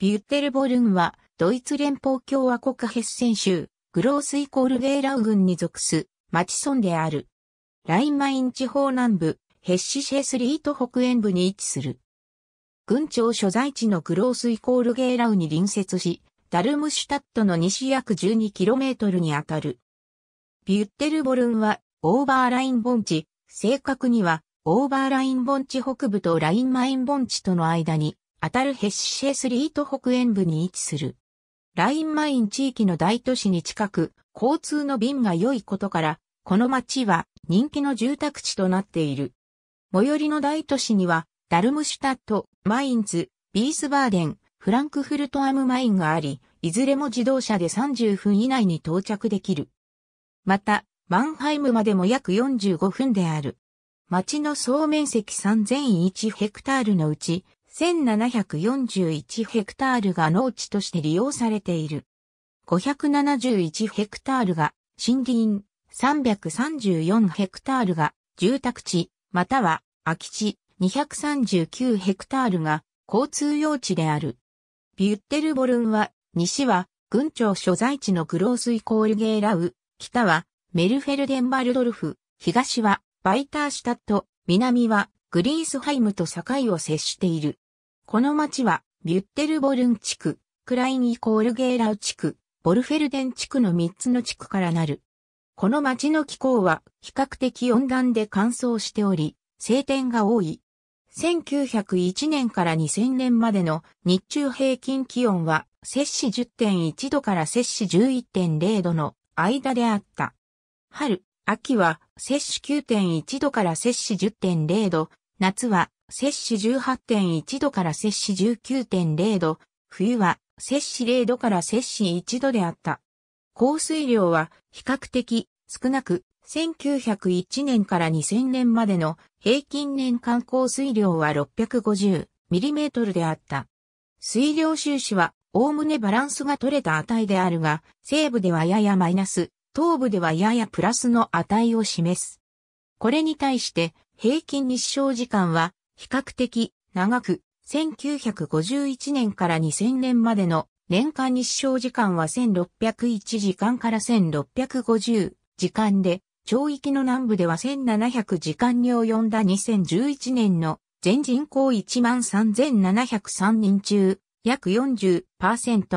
ビュッテルボルンは、ドイツ連邦共和国ヘッセン州、グロースイコールゲーラウ軍に属す、町村である。ラインマイン地方南部、ヘッシシェスリート北縁部に位置する。軍庁所在地のグロースイコールゲーラウに隣接し、ダルムシュタットの西約 12km にあたる。ビュッテルボルンは、オーバーライン盆地、正確には、オーバーライン盆地北部とラインマイン盆地との間に、当たるヘッシェスリート北縁部に位置する。ラインマイン地域の大都市に近く、交通の便が良いことから、この町は人気の住宅地となっている。最寄りの大都市には、ダルムシュタット、マインズ、ビースバーデン、フランクフルトアムマインがあり、いずれも自動車で30分以内に到着できる。また、マンハイムまでも約45分である。町の総面積3001ヘクタールのうち、1741ヘクタールが農地として利用されている。571ヘクタールが森林、334ヘクタールが住宅地、または空き地、239ヘクタールが交通用地である。ビュッテルボルンは、西は群庁所在地のグロースイコールゲーラウ、北はメルフェルデンバルドルフ、東はバイターシュタット、南はグリースハイムと境を接している。この町は、ビュッテルボルン地区、クラインイコールゲーラウ地区、ボルフェルデン地区の3つの地区からなる。この町の気候は比較的温暖で乾燥しており、晴天が多い。1901年から2000年までの日中平均気温は摂氏10.1度から摂氏11.0度の間であった。春、秋は摂氏9.1度から摂氏10.0度、夏は摂氏18.1度から摂氏19.0度、冬は摂氏0度から摂氏1度であった。降水量は比較的少なく、1901年から2000年までの平均年間降水量は 650mm であった。水量収支はおおむねバランスが取れた値であるが、西部ではややマイナス、東部ではややプラスの値を示す。これに対して、平均日照時間は比較的長く、1951年から2000年までの年間日照時間は1601時間から1650時間で、町域の南部では1700時間に及んだ2011年の全人口13,703人中、約40%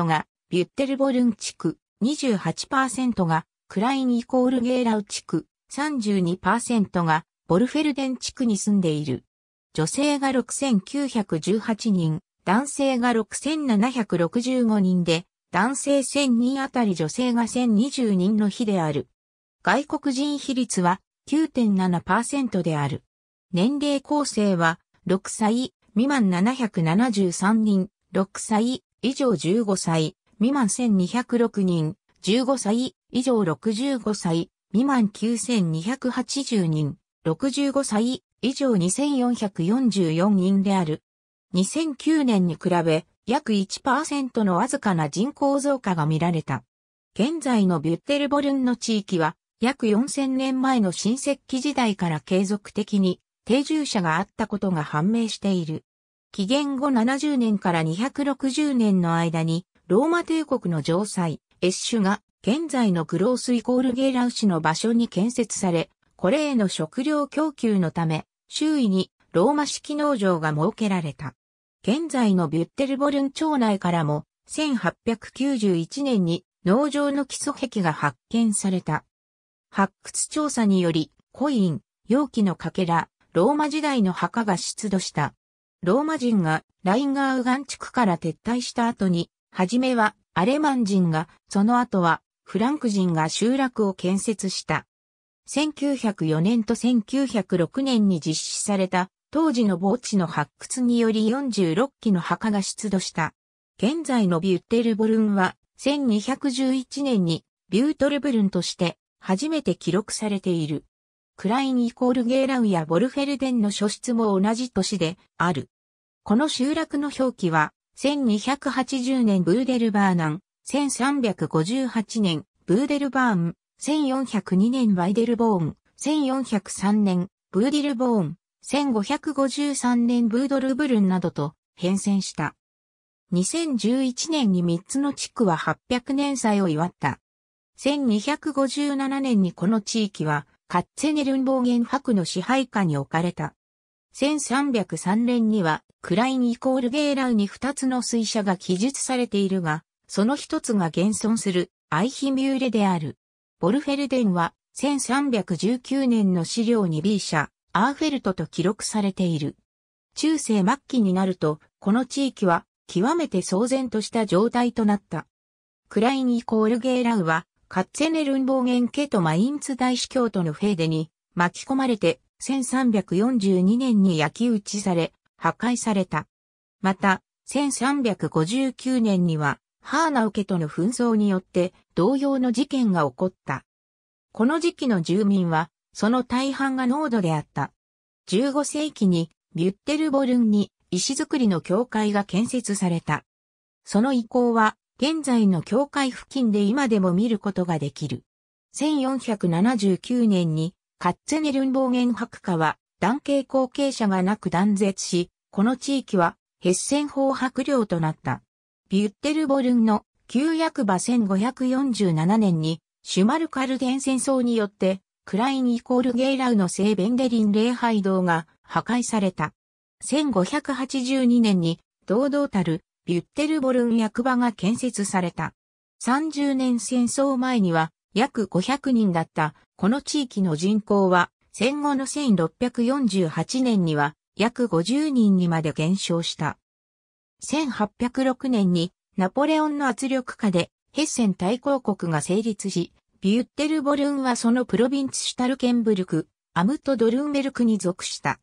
がビュッテルボルン地区、28%がクラインイコールゲーラウ地区、32%がボルフェルデン地区に住んでいる。女性が6918人、男性が6765人で、男性1000人あたり女性が1020人の比である。外国人比率は9.7%である。年齢構成は6歳未満773人、6歳以上15歳未満1206人、15歳以上65歳未満9280人。65歳以上2444人である。2009年に比べ約1%のわずかな人口増加が見られた。現在のビュッテルボルンの地域は約4000年前の新石器時代から継続的に定住者があったことが判明している。紀元後70年から260年の間にローマ帝国の城塞、エッシュが現在のグロースイコールゲーラウ市の場所に建設され、これへの食料供給のため、周囲にローマ式農場が設けられた。現在のビュッテルボルン町内からも、1891年に農場の基礎壁が発見された。発掘調査により、コイン、容器のかけら、ローマ時代の墓が出土した。ローマ人がラインガーウガン地区から撤退した後に、はじめはアレマン人が、その後はフランク人が集落を建設した。1904年と1906年に実施された当時の墓地の発掘により46基の墓が出土した。現在のビュッテルボルンは1211年にビュートルブルンとして初めて記録されている。クラインイコールゲーラウやボルフェルデンの書室も同じ年である。この集落の表記は1280年ブーデルバーナン、1358年ブーデルバーン、1402年ワイデルボーン、1403年ブーディルボーン、1553年ブードルブルンなどと変遷した。2011年に3つの地区は800年祭を祝った。1257年にこの地域はカッツェネルンボーゲン博の支配下に置かれた。1303年にはクラインイコールゲーラウに2つの水車が記述されているが、その一つが現存するアイヒミューレである。ボルフェルデンは1319年の資料に B 社、アーフェルトと記録されている。中世末期になると、この地域は極めて騒然とした状態となった。クラインイコールゲーラウは、カッツェネルンボーゲン家とマインツ大司教とのフェーデに巻き込まれて1342年に焼き打ちされ、破壊された。また、1359年にはハーナウケとの紛争によって同様の事件が起こった。この時期の住民は、その大半が濃度であった。15世紀にビュッテルボルンに石造りの教会が建設された。その遺構は現在の教会付近で今でも見ることができる。1479年にカッツェネルン暴言博家は男系後継者がなく断絶し、この地域はヘッセン法白領となった。ビュッテルボルンの旧役場1547年にシュマルカルデン戦争によってクラインイコールゲイラウの聖ベンデリン礼拝堂が破壊された。1582年に堂々たるビュッテルボルン役場が建設された。30年戦争前には約500人だったこの地域の人口は戦後の1648年には約50人にまで減少した。1806年にナポレオンの圧力下でヘッセン大公国が成立し、ビュッテルボルンはそのプロビンツシュタルケンブルク、アムト・ドルンベルクに属した。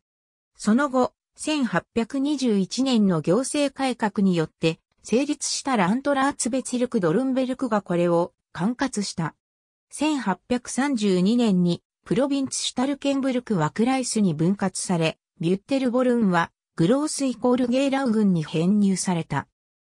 その後、1821年の行政改革によって成立したラントラーツベツルク・ドルンベルクがこれを管轄した。1832年にプロビンツシュタルケンブルクはクライスに分割され、ビュッテルボルンはグロースイコールゲーラウ軍に編入された。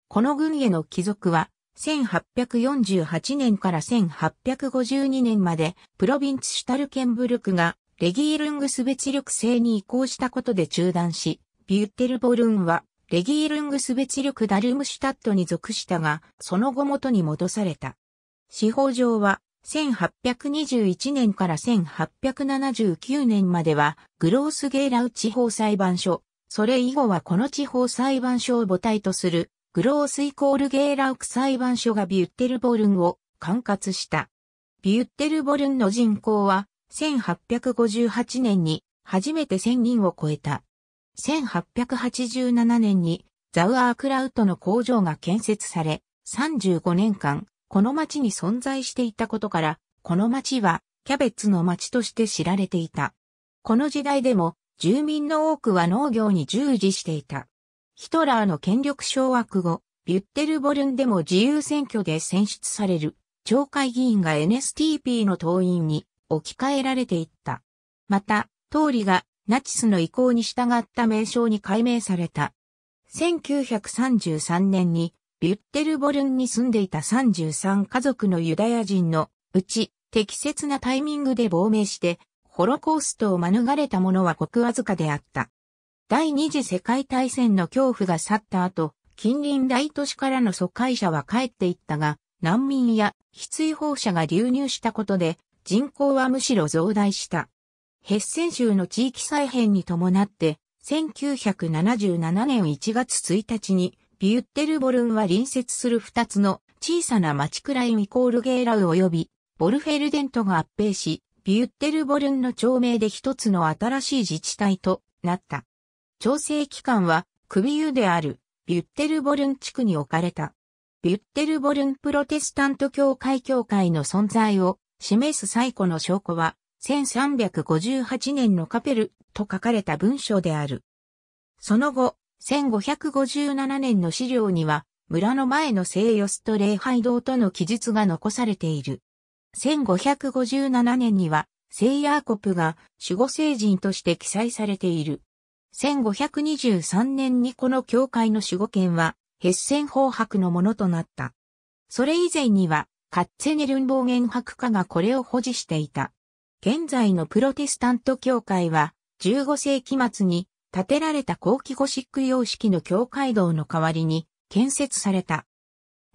この軍への帰属は、1848年から1852年まで、プロヴィンツシュタルケンブルクが、レギールングス別力制に移行したことで中断し、ビュッテルボルンは、レギールングス別力ダルムシュタットに属したが、その後元に戻された。司法上は、1821年から1879年までは、グロースゲーラウ地方裁判所、それ以後はこの地方裁判所を母体とする、グロースイコールゲーラーク裁判所がビュッテルボルンを管轄した。ビュッテルボルンの人口は、1858年に初めて1000人を超えた。1887年にザウアークラウトの工場が建設され、35年間、この町に存在していたことから、この町はキャベツの町として知られていた。この時代でも住民の多くは農業に従事していた。ヒトラーの権力掌握後、ビュッテルボルンでも自由選挙で選出される、町会議員が NSTP の党員に置き換えられていった。また、通りがナチスの意向に従った名称に改名された。1933年にビュッテルボルンに住んでいた33家族のユダヤ人のうち適切なタイミングで亡命してホロコーストを免れた者はごくわずかであった。第二次世界大戦の恐怖が去った後、近隣大都市からの疎開者は帰っていったが、難民や非追放者が流入したことで、人口はむしろ増大した。ヘッセン州の地域再編に伴って、1977年1月1日に、ビュッテルボルンは隣接する2つの小さな町クライミコールゲーラウ及び、ボルフェルデントが合併し、ビュッテルボルンの町名で一つの新しい自治体となった。調整機関は、クビユである、ビュッテルボルン地区に置かれた。ビュッテルボルンプロテスタント教会協会の存在を示す最古の証拠は、1358年のカペルと書かれた文章である。その後、1557年の資料には、村の前の聖ヨスト礼拝堂との記述が残されている。1557年には、聖ヤーコプが守護聖人として記載されている。1523年にこの教会の守護権は、ヘッセン法白のものとなった。それ以前には、カッツェネルン暴言博家がこれを保持していた。現在のプロテスタント教会は、15世紀末に建てられた後期ゴシック様式の教会堂の代わりに建設された。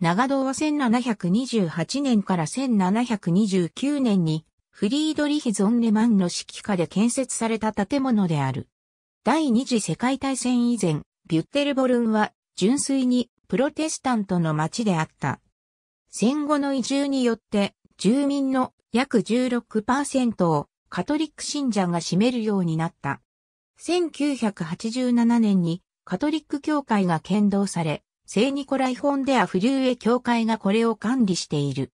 長堂は1728年から1729年にフリードリヒ・ゾンネマンの指揮下で建設された建物である。第二次世界大戦以前、ビュッテルボルンは純粋にプロテスタントの町であった。戦後の移住によって住民の約16%をカトリック信者が占めるようになった。1987年にカトリック教会が建導され、聖ニコライ・フォンデア・フリューエ教会がこれを管理している。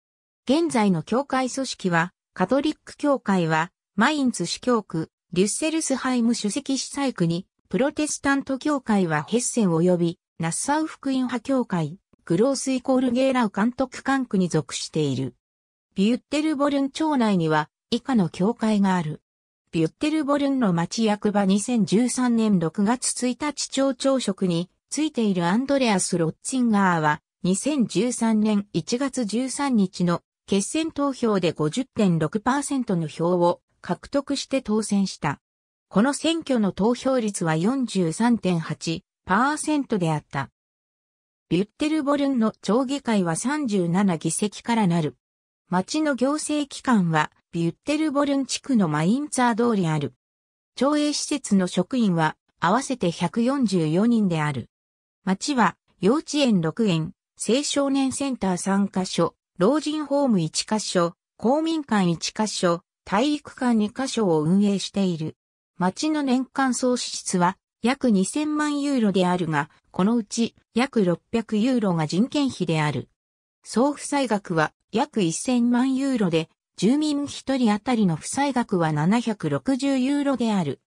現在の教会組織は、カトリック教会は、マインツ司教区、デュッセルスハイム主席司祭区に、プロテスタント教会はヘッセン及び、ナッサウ福音派教会、グロースイコールゲーラウ監督管区に属している。ビュッテルボルン町内には、以下の教会がある。ビュッテルボルンの町役場2013年6月1日町長職に、ついているアンドレアス・ロッチンガーは、2013年1月13日の決選投票で50.6%の票を獲得して当選した。この選挙の投票率は43.8%であった。ビュッテルボルンの町議会は37議席からなる。町の行政機関はビュッテルボルン地区のマインツァー通りある。町営施設の職員は合わせて144人である。町は、幼稚園6園、青少年センター3カ所、老人ホーム1カ所、公民館1カ所、体育館2カ所を運営している。町の年間総支出は約2000万ユーロであるが、このうち約600ユーロが人件費である。総負債額は約1000万ユーロで、住民1人当たりの負債額は760ユーロである。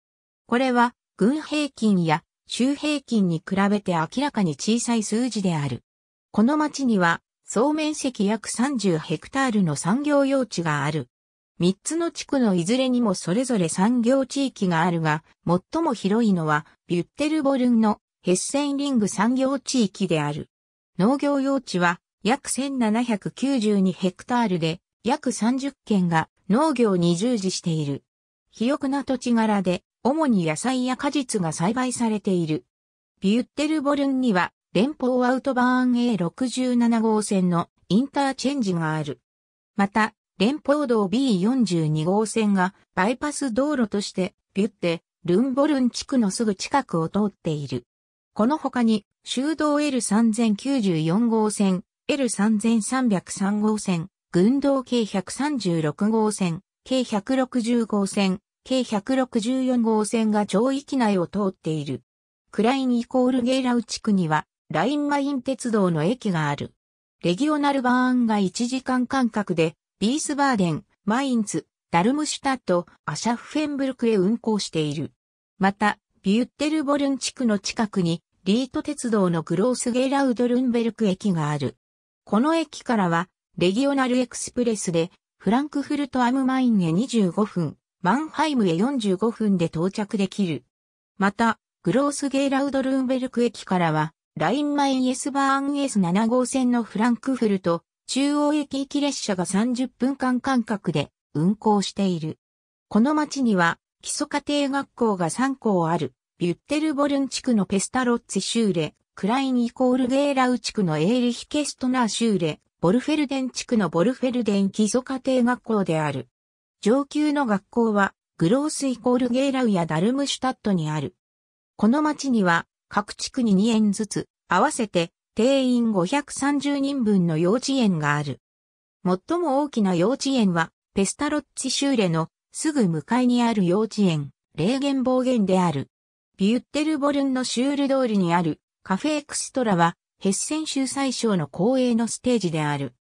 これは、軍平均や周平均に比べて明らかに小さい数字である。この町には、総面積約30ヘクタールの産業用地がある。3つの地区のいずれにもそれぞれ産業地域があるが、最も広いのは、ビュッテルボルンのヘッセンリング産業地域である。農業用地は約1792ヘクタールで、約30軒が農業に従事している。肥沃な土地柄で主に野菜や果実が栽培されている。ビュッテルボルンには連邦アウトバーン A67 号線のインターチェンジがある。また、連邦道 B42 号線がバイパス道路としてビュッテ、ルンボルン地区のすぐ近くを通っている。この他に、修道 L3094 号線、L3303 号線、軍道計136号線、計160号線、計164号線が上域内を通っている。クラインイコールゲイラウ地区には、ラインマイン鉄道の駅がある。レギオナルバーンが1時間間隔で、ビースバーデン、マインツ、ダルムシュタット、アシャフフェンブルクへ運行している。また、ビュッテルボルン地区の近くに、リート鉄道のグロースゲラウドルンベルク駅がある。この駅からは、レギオナルエクスプレスで、フランクフルトアムマインへ25分、マンハイムへ45分で到着できる。また、グロースゲーラウドルンベルク駅からは、ラインマイン S バーン S7 号線のフランクフルト、中央駅行き列車が30分間間隔で運行している。この町には、基礎家庭学校が3校ある、ビュッテルボルン地区のペスタロッツシューレ、クラインイコールゲーラウ地区のエーリヒケストナーシューレ、ボルフェルデン地区のボルフェルデン基礎家庭学校である。上級の学校は、グロースイコールゲーラウやダルムシュタットにある。この町には、各地区に2園ずつ、合わせて定員530人分の幼稚園がある。最も大きな幼稚園は、ペスタロッチシューレのすぐ向かいにある幼稚園、霊言暴言である。ビュッテルボルンのシュール通りにあるカフェエクストラは、ヘッセン州最小の公営のステージである。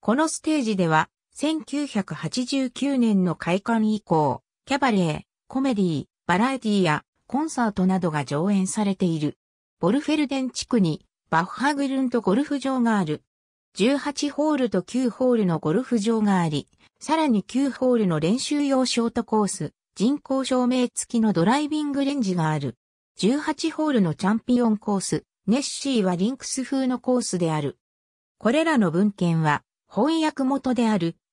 このステージでは、1989年の開館以降、キャバレー、コメディ、バラエティやコンサートなどが上演されている。ボルフェルデン地区にバッハグルンとゴルフ場がある。18ホールと9ホールのゴルフ場があり、さらに9ホールの練習用ショートコース、人工照明付きのドライビングレンジがある。18ホールのチャンピオンコース、ネッシーはリンクス風のコースである。これらの文献は翻訳元である